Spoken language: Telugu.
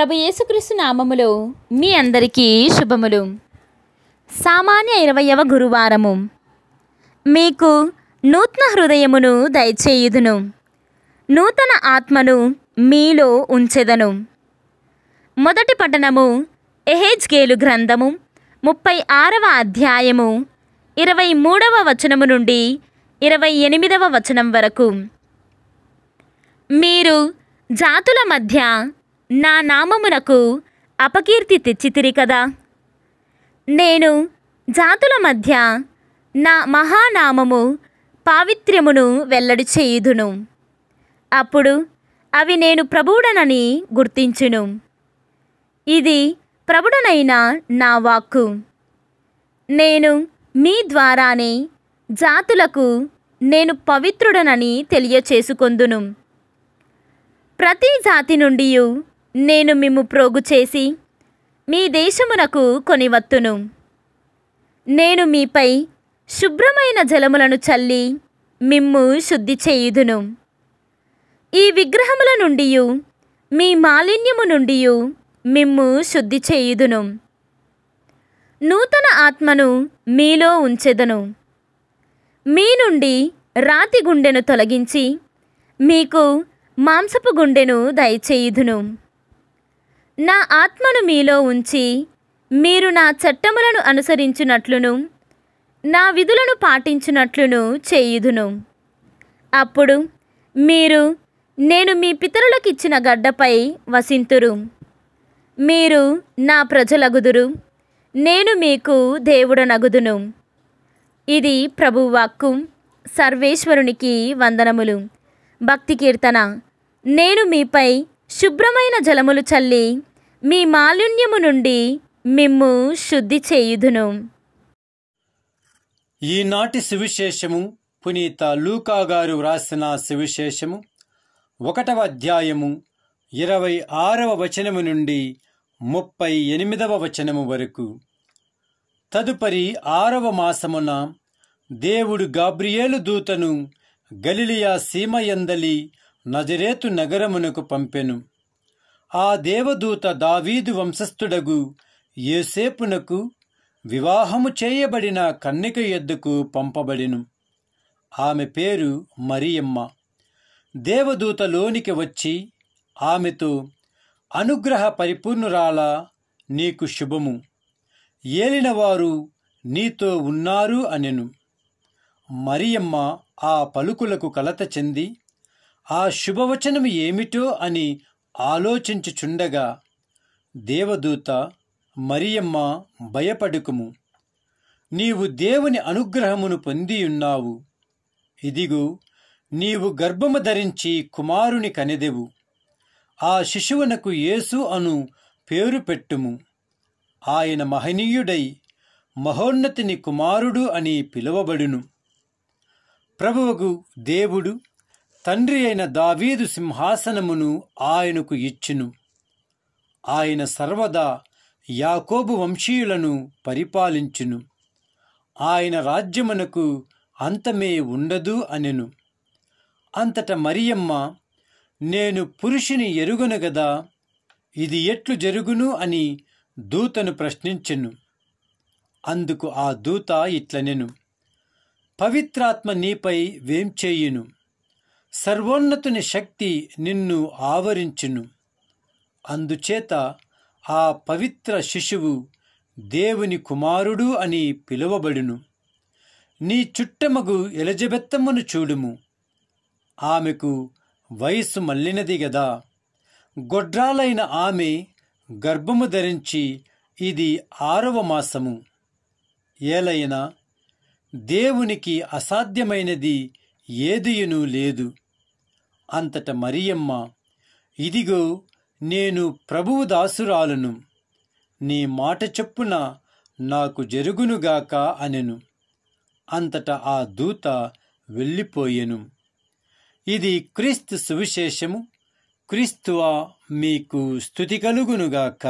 ప్రభు యేసుక్రీస్తు నామములో మీ అందరికీ శుభములు సామాన్య ఇరవయవ గురువారము మీకు నూతన హృదయమును దయచేయుదును నూతన ఆత్మను మీలో ఉంచెదను మొదటి పఠనము ఎహెజ్గేలు గ్రంథము ముప్పై ఆరవ అధ్యాయము ఇరవై మూడవ వచనము నుండి ఇరవై ఎనిమిదవ వచనం వరకు మీరు జాతుల మధ్య నా నామమునకు అపకీర్తి తెచ్చితిరి కదా నేను జాతుల మధ్య నా మహానామము పావిత్ర్యమును వెల్లడి చేయుదును అప్పుడు అవి నేను ప్రభుడనని గుర్తించును ఇది ప్రభుడనైన నా వాక్కు నేను మీ ద్వారానే జాతులకు నేను పవిత్రుడనని తెలియచేసుకొందును ప్రతి జాతి నుండి నేను మిమ్ము ప్రోగు చేసి మీ దేశమునకు కొనివత్తును నేను మీపై శుభ్రమైన జలములను చల్లి మిమ్ము శుద్ధి చేయుదును ఈ విగ్రహముల నుండి మీ మాలిన్యము నుండి మిమ్ము శుద్ధి చేయుదును నూతన ఆత్మను మీలో ఉంచెదను మీ నుండి రాతి గుండెను తొలగించి మీకు మాంసపు గుండెను దయచేయుదును నా ఆత్మను మీలో ఉంచి మీరు నా చట్టములను అనుసరించినట్లును నా విధులను పాటించినట్లును చేయుదును అప్పుడు మీరు నేను మీ పితరులకు ఇచ్చిన గడ్డపై వసింతురు మీరు నా ప్రజలగుదురు నేను మీకు దేవుడనగుదును ఇది ప్రభువాక్కు సర్వేశ్వరునికి వందనములు భక్తి కీర్తన నేను మీపై శుభ్రమైన జలములు చల్లి మీ మాలిన్యము నుండి మిమ్ము శుద్ధి చేయుదును ఈనాటి సువిశేషము పునీత లూకా గారు వ్రాసిన సువిశేషము ఒకటవ అధ్యాయము ఇరవై ఆరవ వచనము నుండి ముప్పై ఎనిమిదవ వచనము వరకు తదుపరి ఆరవ మాసమున దేవుడు గాబ్రియేలు దూతను గలిలియా సీమయందలి నజరేతు నగరమునకు పంపెను ఆ దేవదూత దావీదు వంశస్థుడగు ఏసేపునకు వివాహము చేయబడిన కన్నిక ఎద్దుకు పంపబడిను ఆమె పేరు మరియమ్మ దేవదూతలోనికి వచ్చి ఆమెతో అనుగ్రహ పరిపూర్ణురాల నీకు శుభము ఏలినవారు నీతో ఉన్నారు అనెను మరియమ్మ ఆ పలుకులకు కలత చెంది ఆ శుభవచనము ఏమిటో అని ఆలోచించుచుండగా దేవదూత మరియమ్మ భయపడుకుము నీవు దేవుని అనుగ్రహమును పొందియున్నావు ఇదిగో నీవు గర్భము ధరించి కుమారుని కనెదెవు ఆ శిశువునకు యేసు అను పేరు పెట్టుము ఆయన మహనీయుడై మహోన్నతిని కుమారుడు అని పిలువబడును ప్రభువుకు దేవుడు తండ్రి అయిన దావీదు సింహాసనమును ఆయనకు ఇచ్చును ఆయన సర్వదా యాకోబు వంశీయులను పరిపాలించును ఆయన రాజ్యమునకు అంతమే ఉండదు అనెను అంతట మరియమ్మ నేను పురుషుని ఎరుగును గదా ఇది ఎట్లు జరుగును అని దూతను ప్రశ్నించెను అందుకు ఆ దూత ఇట్లనెను పవిత్రాత్మ నీపై వేంచేయును సర్వోన్నతుని శక్తి నిన్ను ఆవరించును అందుచేత ఆ పవిత్ర శిశువు దేవుని కుమారుడు అని పిలువబడును నీ చుట్టమగు ఎలజబెత్తమ్మను చూడుము ఆమెకు వయసు మళ్ళినది గదా గొడ్రాలైన ఆమె గర్భము ధరించి ఇది ఆరవ మాసము ఏలైనా దేవునికి అసాధ్యమైనది ఏదియునూ లేదు అంతట మరియమ్మ ఇదిగో నేను ప్రభువు దాసురాలను నీ మాట చెప్పున నాకు జరుగునుగాక అనెను అంతట ఆ దూత వెళ్ళిపోయెను ఇది క్రీస్తు సువిశేషము క్రీస్తువా మీకు స్థుతి కలుగునుగాక